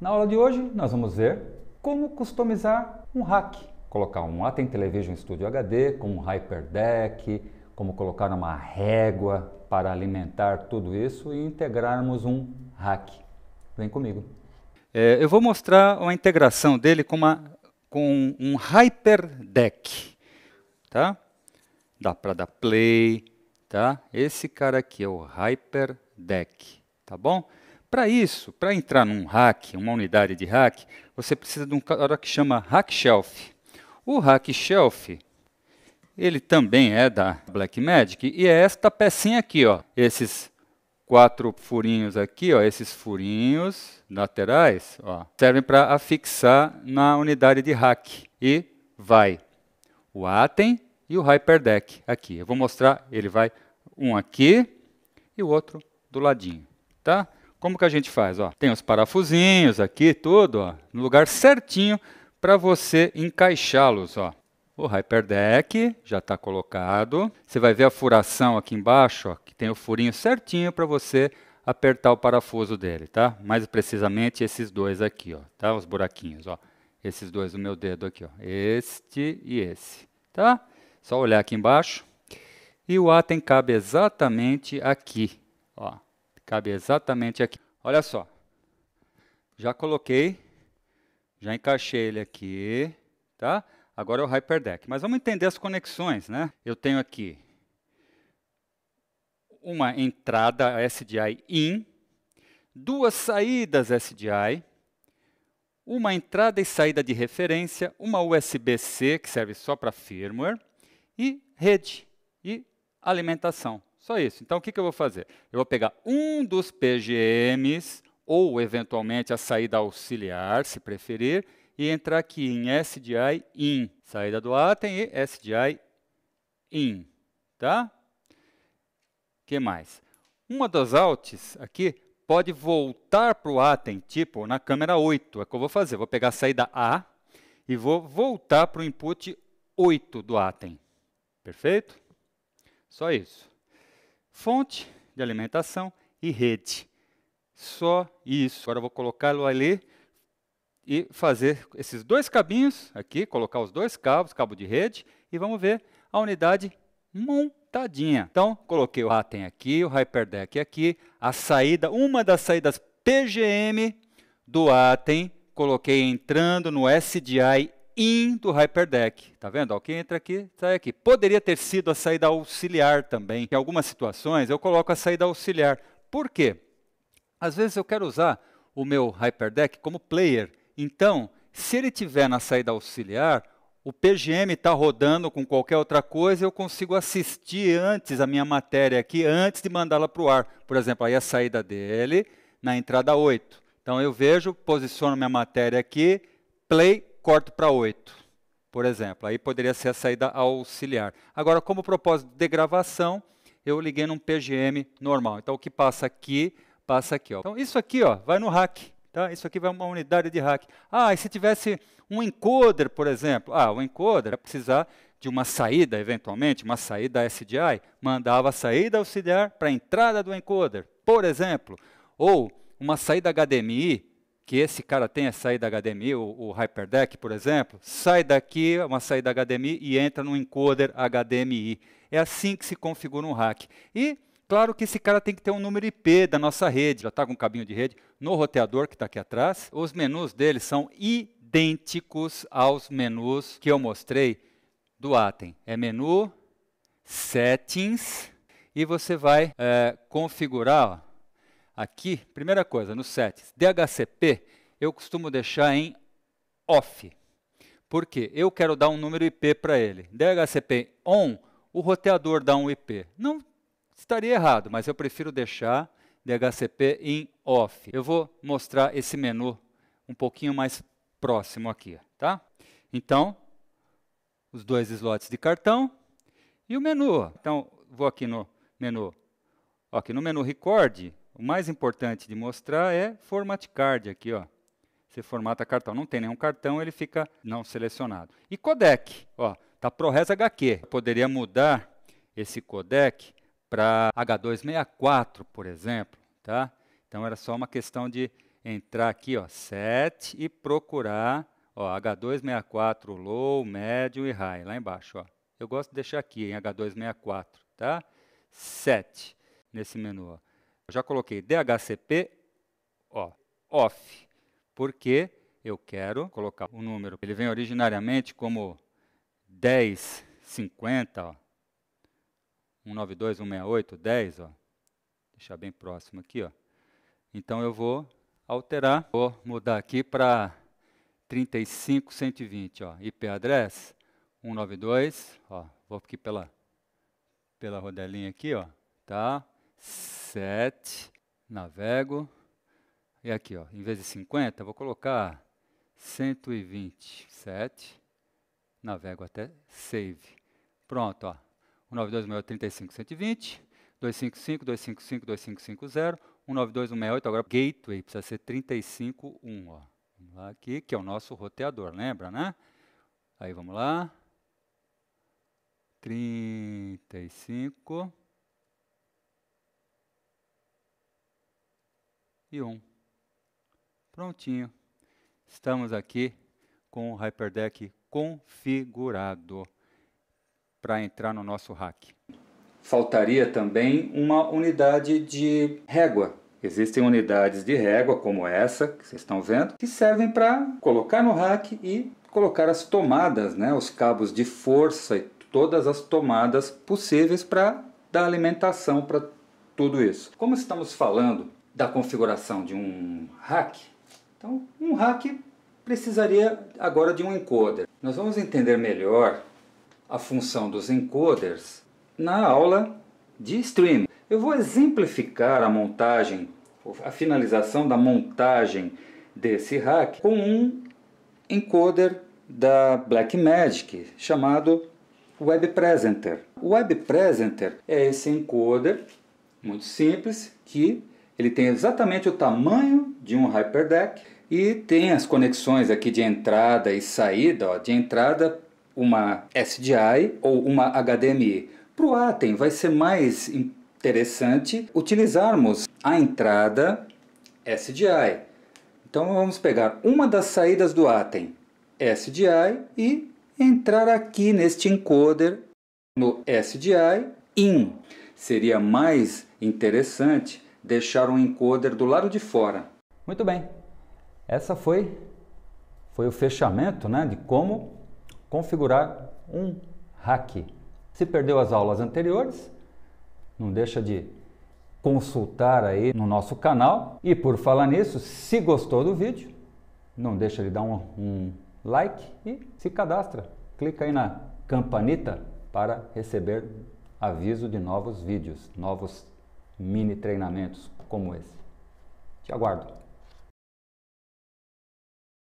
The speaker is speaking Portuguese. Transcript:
Na aula de hoje, nós vamos ver como customizar um rack. Colocar um Atem Television Studio HD com um Hyperdeck, como colocar uma régua para alimentar tudo isso e integrarmos um rack. Vem comigo. É, eu vou mostrar uma integração dele com, uma, com um Hyperdeck. Tá? Dá para dar play. Tá? Esse cara aqui é o Hyperdeck. Tá bom? Para isso, para entrar num hack, uma unidade de hack, você precisa de um cara que chama hack Shelf. O hack Shelf, ele também é da Blackmagic e é esta pecinha aqui, ó. Esses quatro furinhos aqui, ó, esses furinhos laterais, ó, servem para afixar na unidade de hack e vai o Atem e o Hyperdeck aqui. Eu vou mostrar, ele vai um aqui e o outro do ladinho, tá? Como que a gente faz? Ó, tem os parafusinhos aqui, tudo, ó, no lugar certinho para você encaixá-los. Ó. O Hyperdeck já está colocado. Você vai ver a furação aqui embaixo, ó, que tem o furinho certinho para você apertar o parafuso dele, tá? Mais precisamente esses dois aqui, ó, tá? Os buraquinhos, ó. Esses dois do meu dedo aqui, ó. Este e esse, tá? Só olhar aqui embaixo. E o atem cabe exatamente aqui, Cabe exatamente aqui. Olha só. Já coloquei, já encaixei ele aqui, tá? Agora é o Hyperdeck. Mas vamos entender as conexões, né? Eu tenho aqui uma entrada SDI IN, duas saídas SDI, uma entrada e saída de referência, uma USB-C, que serve só para firmware, e rede e alimentação. Só isso. Então, o que, que eu vou fazer? Eu vou pegar um dos PGMs, ou eventualmente a saída auxiliar, se preferir, e entrar aqui em SDI IN. Saída do Atem e SDI IN. Tá? que mais? Uma das alts aqui pode voltar para o Atem, tipo na câmera 8. É o que eu vou fazer. Vou pegar a saída A e vou voltar para o input 8 do Atem. Perfeito? Só isso fonte de alimentação e rede. Só isso. Agora eu vou colocá-lo ali e fazer esses dois cabinhos aqui, colocar os dois cabos, cabo de rede, e vamos ver a unidade montadinha. Então, coloquei o Raten aqui, o Hyperdeck aqui, a saída, uma das saídas PGM do Atem, coloquei entrando no SDI in do Hyperdeck. Tá vendo? O que entra aqui, sai aqui. Poderia ter sido a saída auxiliar também. Em algumas situações eu coloco a saída auxiliar. Por quê? Às vezes eu quero usar o meu Hyperdeck como player. Então, se ele tiver na saída auxiliar, o PGM está rodando com qualquer outra coisa, eu consigo assistir antes a minha matéria aqui, antes de mandá-la para o ar. Por exemplo, aí a saída dele na entrada 8. Então eu vejo, posiciono minha matéria aqui, play, corto para 8, por exemplo. Aí poderia ser a saída auxiliar. Agora, como propósito de gravação, eu liguei num PGM normal. Então, o que passa aqui, passa aqui. Ó. Então, isso aqui ó, vai no rack. Tá? Isso aqui vai uma unidade de rack. Ah, e se tivesse um encoder, por exemplo? Ah, o encoder vai precisar de uma saída, eventualmente, uma saída SDI, mandava a saída auxiliar para a entrada do encoder, por exemplo. Ou uma saída HDMI, que esse cara tenha saída HDMI, o, o HyperDeck, por exemplo, sai daqui uma saída HDMI e entra no encoder HDMI. É assim que se configura um rack. E Claro que esse cara tem que ter um número IP da nossa rede, já está com um cabinho de rede no roteador que está aqui atrás. Os menus dele são idênticos aos menus que eu mostrei do Atem. É menu, settings e você vai é, configurar ó, Aqui, primeira coisa, no settings, DHCP, eu costumo deixar em off. Por quê? Eu quero dar um número IP para ele. DHCP on, o roteador dá um IP. Não estaria errado, mas eu prefiro deixar DHCP em off. Eu vou mostrar esse menu um pouquinho mais próximo aqui, tá? Então, os dois slots de cartão e o menu. Então, vou aqui no menu, aqui no menu record, o mais importante de mostrar é format card aqui, ó. Você formata cartão, não tem nenhum cartão, ele fica não selecionado. E codec, ó, tá ProRes HQ. Eu poderia mudar esse codec para H264, por exemplo, tá? Então era só uma questão de entrar aqui, ó, set e procurar, ó, H264 low, médio e high lá embaixo, ó. Eu gosto de deixar aqui em H264, tá? Set nesse menu, ó já coloquei DHCP ó, off, porque eu quero colocar o um número. Ele vem originariamente como 1050, ó, 192, 168, 10, ó. deixar bem próximo aqui. Ó. Então eu vou alterar, vou mudar aqui para 35120, ó, IP address 192, ó, vou aqui pela, pela rodelinha aqui, ó, tá? 7, navego. E aqui, ó, em vez de 50, vou colocar 127, navego até save. Pronto, ó. 192, 168, 35, 120, 255, 255, agora gateway, precisa ser 35.1, ó. Vamos lá aqui, que é o nosso roteador, lembra, né? Aí vamos lá. 35. e 1. Prontinho. Estamos aqui com o Hyperdeck configurado para entrar no nosso rack. Faltaria também uma unidade de régua. Existem unidades de régua como essa, que vocês estão vendo, que servem para colocar no rack e colocar as tomadas, né, os cabos de força e todas as tomadas possíveis para dar alimentação para tudo isso. Como estamos falando da configuração de um rack, então um rack precisaria agora de um encoder. Nós vamos entender melhor a função dos encoders na aula de stream. Eu vou exemplificar a montagem, a finalização da montagem desse rack com um encoder da Blackmagic chamado Web Presenter. O Web Presenter é esse encoder muito simples que ele tem exatamente o tamanho de um Hyperdeck e tem as conexões aqui de entrada e saída, ó, de entrada uma SDI ou uma HDMI. Para o Atem vai ser mais interessante utilizarmos a entrada SDI. Então vamos pegar uma das saídas do Atem, SDI, e entrar aqui neste encoder no SDI IN. Seria mais interessante deixar um encoder do lado de fora. Muito bem. Essa foi foi o fechamento, né, de como configurar um hack. Se perdeu as aulas anteriores, não deixa de consultar aí no nosso canal. E por falar nisso, se gostou do vídeo, não deixa de dar um, um like e se cadastra. Clica aí na campanita para receber aviso de novos vídeos, novos mini treinamentos como esse. Te aguardo.